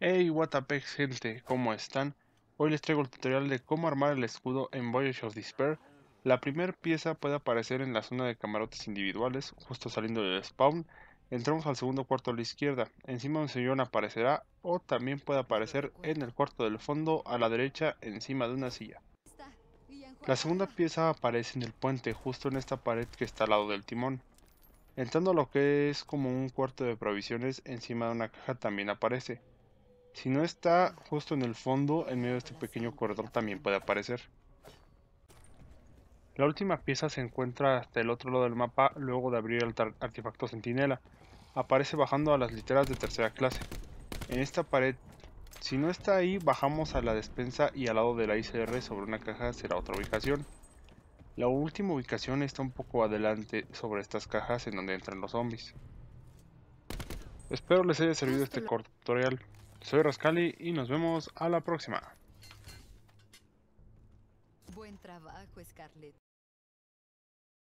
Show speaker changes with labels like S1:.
S1: Hey Watapex gente, ¿cómo están? Hoy les traigo el tutorial de cómo armar el escudo en Voyage of Despair. La primera pieza puede aparecer en la zona de camarotes individuales, justo saliendo del spawn. Entramos al segundo cuarto a la izquierda, encima de un sillón aparecerá o también puede aparecer en el cuarto del fondo a la derecha encima de una silla. La segunda pieza aparece en el puente, justo en esta pared que está al lado del timón. Entrando a lo que es como un cuarto de provisiones encima de una caja también aparece. Si no está justo en el fondo, en medio de este pequeño corredor también puede aparecer. La última pieza se encuentra hasta el otro lado del mapa luego de abrir el artefacto sentinela. Aparece bajando a las literas de tercera clase. En esta pared, si no está ahí, bajamos a la despensa y al lado de la ICR sobre una caja será otra ubicación. La última ubicación está un poco adelante sobre estas cajas en donde entran los zombies. Espero les haya servido este corto tutorial. Soy Rascali y nos vemos a la próxima. Buen trabajo,